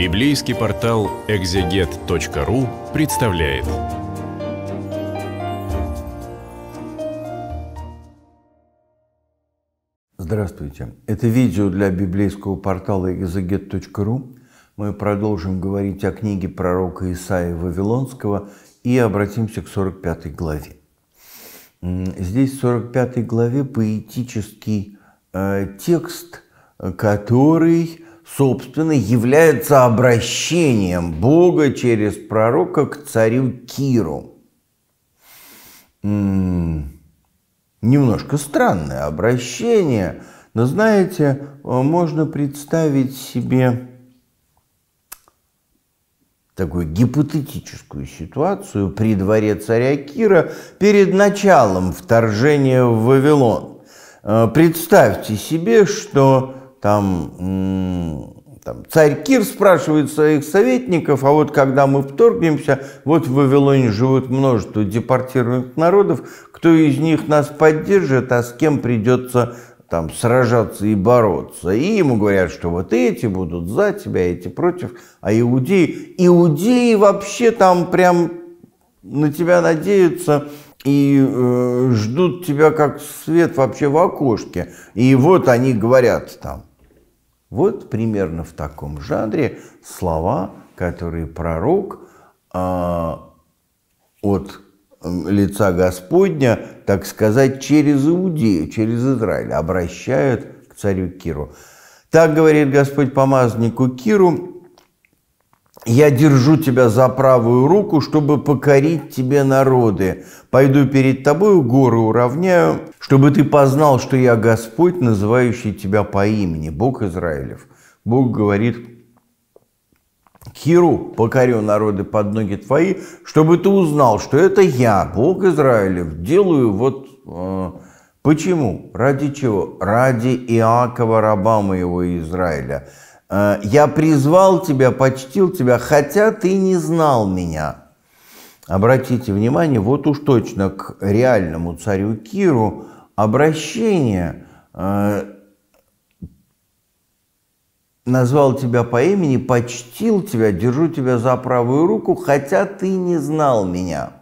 Библейский портал экзегет.ру представляет. Здравствуйте. Это видео для библейского портала экзегет.ру. Мы продолжим говорить о книге пророка Исаия Вавилонского и обратимся к 45 главе. Здесь в 45 главе поэтический э, текст, э, который собственно, является обращением Бога через пророка к царю Киру. М-м, немножко странное обращение, но, знаете, э, можно представить себе такую гипотетическую ситуацию при дворе царя Кира перед началом вторжения в Вавилон. Э, представьте себе, что там, там царь Кир спрашивает своих советников, а вот когда мы вторгнемся, вот в Вавилоне живут множество депортированных народов, кто из них нас поддержит, а с кем придется там сражаться и бороться. И ему говорят, что вот эти будут за тебя, эти против, а иудеи... Иудеи вообще там прям на тебя надеются и э, ждут тебя как свет вообще в окошке. И вот они говорят там, вот примерно в таком жанре слова, которые пророк а, от лица Господня, так сказать, через Иудею, через Израиль обращают к царю Киру. Так говорит Господь помазаннику Киру, я держу тебя за правую руку, чтобы покорить тебе народы. Пойду перед тобою, горы уравняю, чтобы ты познал, что я Господь, называющий тебя по имени, Бог Израилев. Бог говорит Киру, покорю народы под ноги твои, чтобы ты узнал, что это я, Бог Израилев, делаю вот... Э, почему? Ради чего? Ради Иакова, раба моего Израиля Э, я призвал тебя, почтил тебя, хотя ты не знал меня. Обратите внимание, вот уж точно к реальному царю Киру обращение э, назвал тебя по имени, почтил тебя, держу тебя за правую руку, хотя ты не знал меня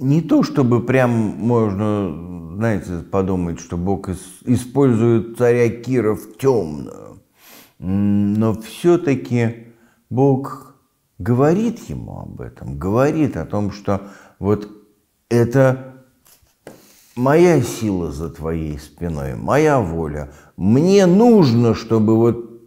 не то чтобы прям можно, знаете, подумать, что Бог использует царя Кира в темную, но все-таки Бог говорит ему об этом, говорит о том, что вот это моя сила за твоей спиной, моя воля. Мне нужно, чтобы вот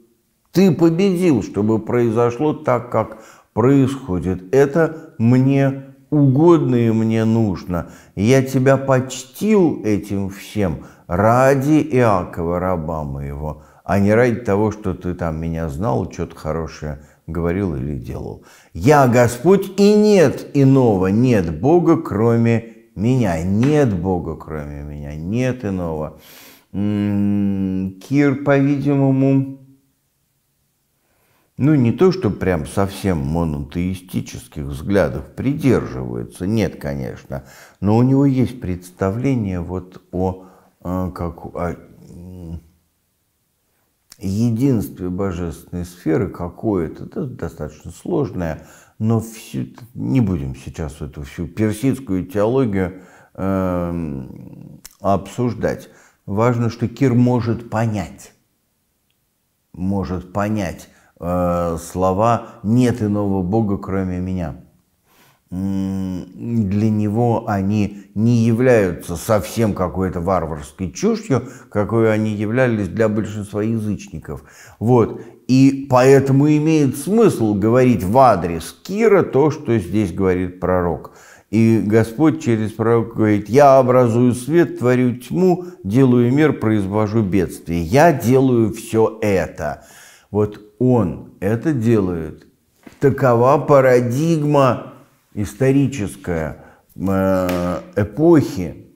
ты победил, чтобы произошло так, как происходит. Это мне угодное мне нужно. Я тебя почтил этим всем ради Иакова, раба моего, а не ради того, что ты там меня знал, что-то хорошее говорил или делал. Я Господь, и нет иного, нет Бога, кроме меня. Нет Бога, кроме меня, нет иного. М-м, Кир, по-видимому, ну не то, что прям совсем монотеистических взглядов придерживается, нет, конечно, но у него есть представление вот о, э, как, о единстве божественной сферы какое-то, да, достаточно сложное, но всю, не будем сейчас эту всю персидскую теологию э, обсуждать. Важно, что Кир может понять, может понять Э, слова «нет иного Бога, кроме меня». Для него они не являются совсем какой-то варварской чушью, какой они являлись для большинства язычников. Вот. И поэтому имеет смысл говорить в адрес Кира то, что здесь говорит пророк. И Господь через пророка говорит, я образую свет, творю тьму, делаю мир, произвожу бедствие. Я делаю все это. Вот он это делает. Такова парадигма историческая э, эпохи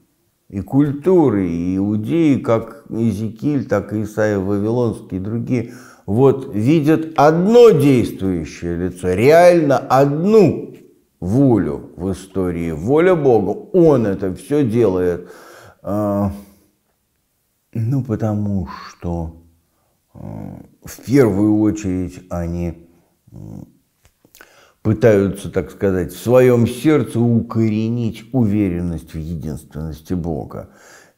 и культуры, и иудеи, как Иезекииль, так и Исаия Вавилонский и другие, вот видят одно действующее лицо, реально одну волю в истории, воля Бога, он это все делает, э, ну потому что в первую очередь они пытаются, так сказать, в своем сердце укоренить уверенность в единственности Бога.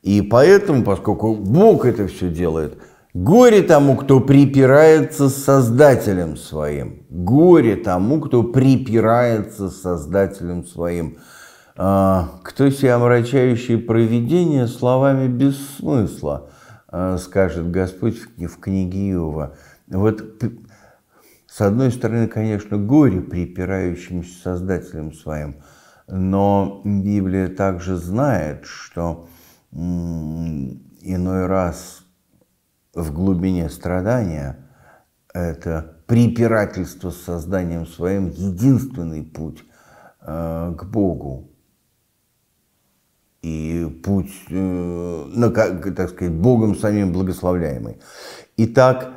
И поэтому, поскольку Бог это все делает, горе тому, кто припирается с Создателем своим. Горе тому, кто припирается с Создателем своим. А, кто себе омрачающие провидения словами без смысла – Э, скажет Господь в книге Иова. Вот с одной стороны, конечно, горе припирающимся создателем своим, но Библия также знает, что иной раз в глубине страдания это припирательство с созданием своим единственный путь э, к Богу, и путь, э, ну, как, так сказать, Богом самим благословляемый. Итак,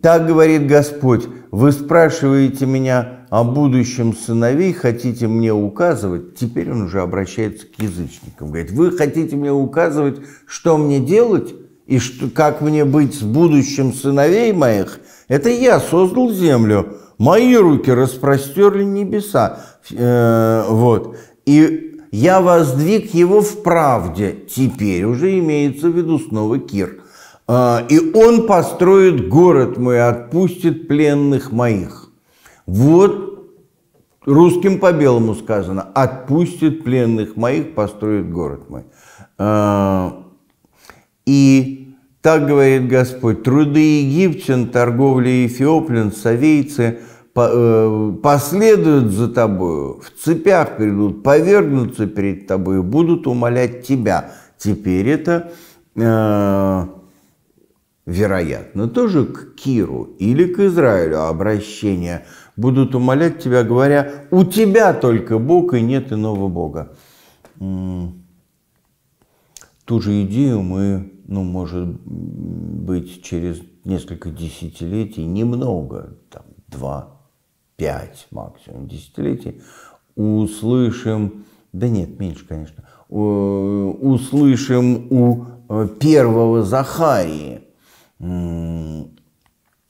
так говорит Господь, вы спрашиваете меня о будущем сыновей, хотите мне указывать, теперь он уже обращается к язычникам, говорит, вы хотите мне указывать, что мне делать и что, как мне быть с будущим сыновей моих, это я создал землю, мои руки распростерли небеса, э, вот, и я воздвиг его в правде. Теперь уже имеется в виду снова Кир. А, и он построит город мой, отпустит пленных моих. Вот русским по белому сказано, отпустит пленных моих, построит город мой. А, и так говорит Господь, труды египтян, торговля эфиоплен, совейцы – Э, последуют за тобою, в цепях придут, повергнутся перед тобой, будут умолять тебя. Теперь это, э, вероятно, тоже к Киру или к Израилю обращение. Будут умолять тебя, говоря, у тебя только Бог и нет иного Бога. Ту же идею мы, ну, может быть, через несколько десятилетий, немного, там, два 5 максимум десятилетий услышим, да нет, меньше, конечно, э, услышим у э, первого Захарии,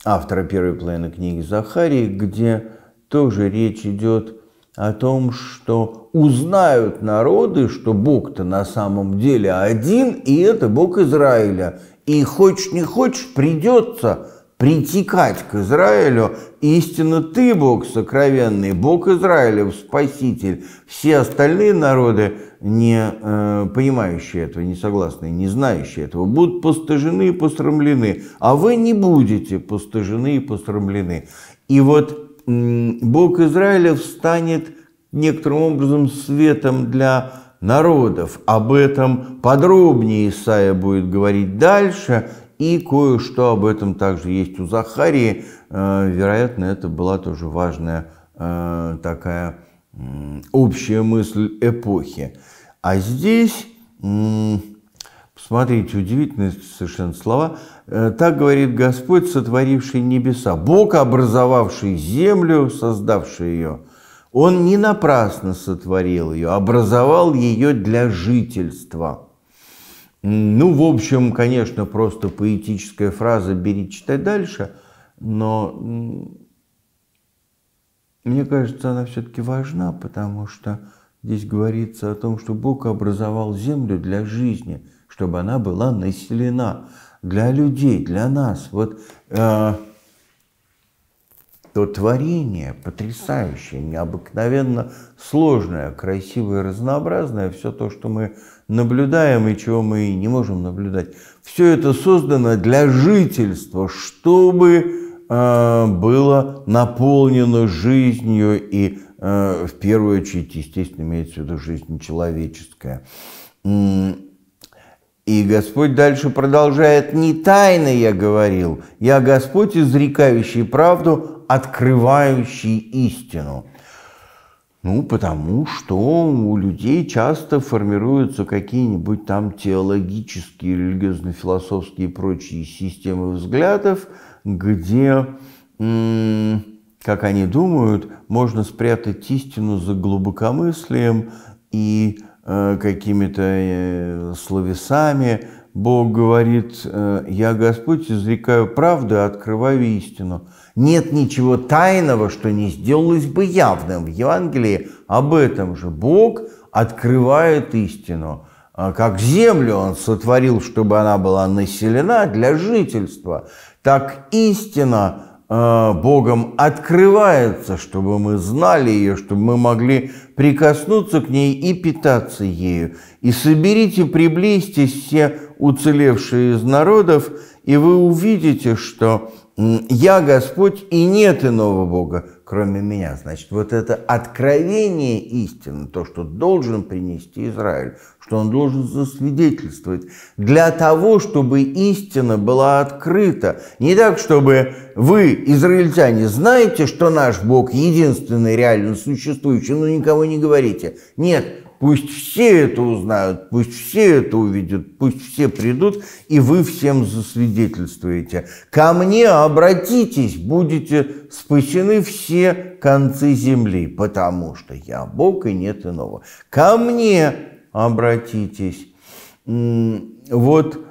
автора первой половины книги Захарии, где тоже речь идет о том, что узнают народы, что Бог-то на самом деле один, и это Бог Израиля. И хочешь не хочешь, придется притекать к Израилю, истинно ты, Бог сокровенный, Бог Израилев, Спаситель. Все остальные народы, не э, понимающие этого, не согласные, не знающие этого, будут постыжены и посрамлены, а вы не будете постыжены и посрамлены. И вот э, Бог Израилев станет некоторым образом светом для народов. Об этом подробнее Исаия будет говорить дальше, и кое-что об этом также есть у Захарии. Э, вероятно, это была тоже важная э, такая общая мысль эпохи. А здесь, посмотрите, удивительные совершенно слова. Э, так говорит Господь, сотворивший небеса, Бог, образовавший землю, создавший ее. Он не напрасно сотворил ее, образовал ее для жительства. Ну, в общем, конечно, просто поэтическая фраза «бери, читай дальше», но мне кажется, она все-таки важна, потому что здесь говорится о том, что Бог образовал землю для жизни, чтобы она была населена для людей, для нас. Вот э, то творение потрясающее, необыкновенно сложное, красивое, разнообразное, все то, что мы наблюдаем и чего мы не можем наблюдать. Все это создано для жительства, чтобы э, было наполнено жизнью и э, в первую очередь, естественно, имеется в виду жизнь человеческая. И Господь дальше продолжает, не тайно я говорил, я Господь, изрекающий правду, открывающий истину. Ну, потому что у людей часто формируются какие-нибудь там теологические, религиозно-философские и прочие системы взглядов, где, как они думают, можно спрятать истину за глубокомыслием и э, какими-то э, словесами, Бог говорит, э, я Господь, изрекаю правду, открываю истину. Нет ничего тайного, что не сделалось бы явным. В Евангелии об этом же Бог открывает истину. А как землю Он сотворил, чтобы она была населена для жительства, так истина э, Богом открывается, чтобы мы знали ее, чтобы мы могли прикоснуться к ней и питаться ею. И соберите, приблизьтесь все уцелевшие из народов, и вы увидите, что «Я Господь, и нет иного Бога, кроме меня». Значит, вот это откровение истины, то, что должен принести Израиль, что он должен засвидетельствовать, для того, чтобы истина была открыта. Не так, чтобы вы, израильтяне, знаете, что наш Бог единственный реально существующий, но ну, никого не говорите. Нет, Пусть все это узнают, пусть все это увидят, пусть все придут, и вы всем засвидетельствуете. Ко мне обратитесь, будете спасены все концы земли, потому что я Бог и нет иного. Ко мне обратитесь. Вот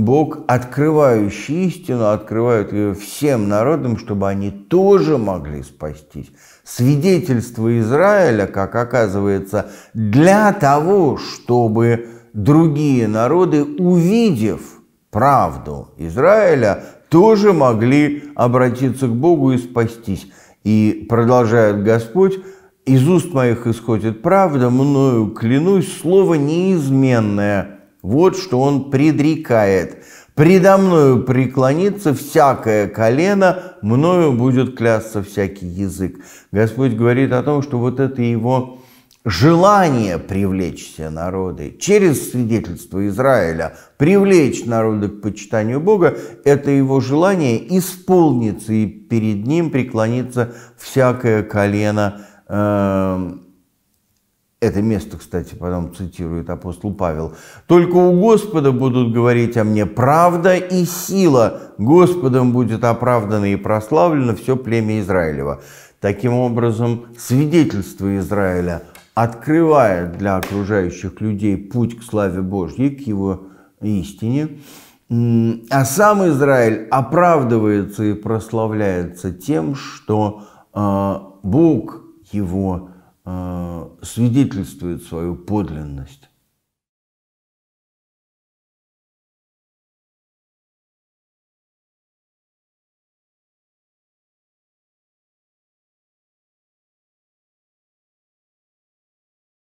Бог, открывающий истину, открывает ее всем народам, чтобы они тоже могли спастись. Свидетельство Израиля, как оказывается, для того, чтобы другие народы, увидев правду Израиля, тоже могли обратиться к Богу и спастись. И продолжает Господь, из уст моих исходит правда, мною клянусь, слово неизменное – вот что он предрекает. «Предо мною преклонится всякое колено, мною будет клясться всякий язык». Господь говорит о том, что вот это его желание привлечь все народы через свидетельство Израиля, привлечь народы к почитанию Бога, это его желание исполнится, и перед ним преклонится всякое колено э, это место, кстати, потом цитирует апостол Павел. «Только у Господа будут говорить о мне правда и сила. Господом будет оправдано и прославлено все племя Израилева». Таким образом, свидетельство Израиля открывает для окружающих людей путь к славе Божьей, к его истине. А сам Израиль оправдывается и прославляется тем, что а, Бог его Э, свидетельствует свою подлинность.